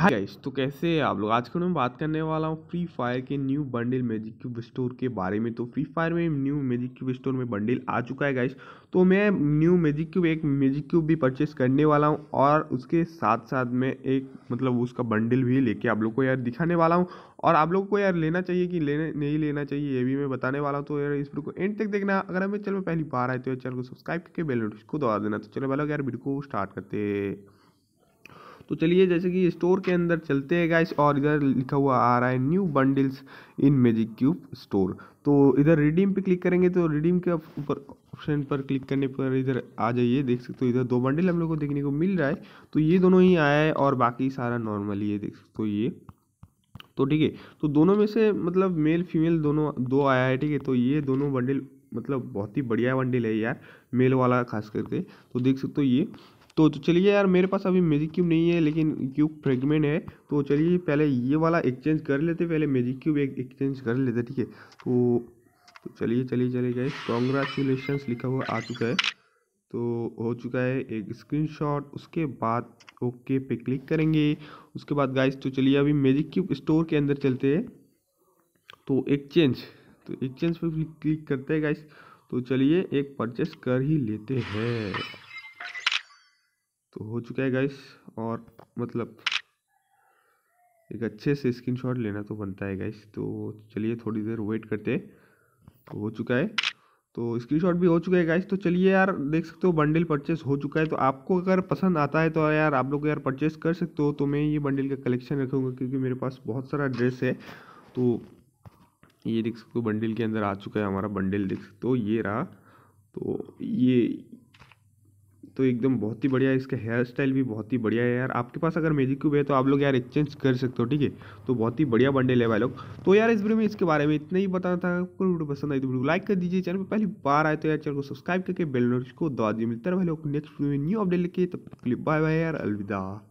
hi guys तो कैसे हैं आप लोग आज के मैं बात करने वाला हूँ फ्री फायर के new bundle magic cube store के बारे में तो फ्री फायर में न्यू मैजिक क्यूब स्टोर में बंडल आ चुका है गाइस तो मैं न्यू मैजिक क्यूब एक मैजिक क्यूब भी परचेस करने वाला हूँ और उसके साथ साथ मैं एक मतलब उसका बंडल भी लेके आप लोग को यार दिखाने वाला हूँ और आप लोग को यार लेना चाहिए कि लेने नहीं लेना चाहिए ये भी मैं बताने वाला हूँ तो यार इस वीडियो को एंड तक देखना अगर हमें चैनल पहली बार आए तो यार चैनल को सब्सक्राइब करके बेल नोटिस को दबा देना तो चलो वाला यार वीडियो को स्टार्ट करते हैं तो चलिए जैसे कि स्टोर के अंदर चलते हैं गाइस और इधर लिखा हुआ आ रहा है new bundles in magic cube store तो इधर रिडीम पे क्लिक करेंगे तो रिडीम के ऊपर ऑप्शन पर क्लिक करने पर इधर आ जाइए देख सकते हो इधर दो बंडल हम लोग को देखने को मिल रहा है तो ये दोनों ही आया है और बाकी सारा नॉर्मल ही है देख सकते हो ये तो ठीक है तो दोनों में से मतलब मेल फीमेल दोनों दो आया है ठीक है तो ये दोनों बंडल मतलब बहुत ही बढ़िया बंडल है यार मेल वाला खास करके तो देख सकते हो ये तो, तो चलिए यार मेरे पास अभी मेजिक क्यूब नहीं है लेकिन क्यूब फ्रेगमेंट है तो चलिए पहले ये वाला एक्सचेंज कर लेते पहले मेजिक क्यूब एक एक्सचेंज कर लेते ठीक है तो, तो चलिए चलिए चलिए गए कॉन्ग्रेचुलेशन लिखा हुआ आ चुका है तो हो चुका है एक स्क्रीनशॉट उसके बाद ओके पे क्लिक करेंगे उसके बाद गाइस तो चलिए अभी मेजिक क्यूब स्टोर के अंदर चलते हैं तो एक्सचेंज तो एक्सचेंज पे क्लिक करते हैं गाइस तो चलिए एक परचेस कर ही लेते हैं तो हो चुका है गाइस और मतलब एक अच्छे से स्क्रीनशॉट लेना तो बनता है गाइस तो चलिए थोड़ी देर वेट करते तो हो चुका है तो स्क्रीनशॉट भी हो चुका है गाइस तो चलिए यार देख सकते हो बंडल परचेस हो चुका है तो आपको अगर पसंद आता है तो यार आप लोग यार परचेस कर सकते हो तो मैं ये बंडल का कलेक्शन रखूँगा क्योंकि मेरे पास बहुत सारा ड्रेस है तो ये देख सकते हो बंडल के अंदर आ चुका है हमारा बंडल देख सकते हो ये रहा तो ये तो एकदम बहुत ही बढ़िया है इसका हेयर स्टाइल भी बहुत ही बढ़िया है यार आपके पास अगर मेजिक क्यूब है तो आप लोग यार एक्सचेंज कर सकते हो ठीक है तो बहुत ही बढ़िया बंडल ले लोग तो यार इस वीडियो में इसके बारे में इतना ही बताना था आपको वीडियो पसंद आई तो वीडियो लाइक कर दीजिए चैनल पर पहली बार आए तो यार चैनल को सब्सक्राइब करके बेल नोटिस को दवा दिए मिलता है भाई लोग नेक्स्ट वीडियो में न्यू अपडेट लेके तब तक के लिए बाय बाय यार अलविदा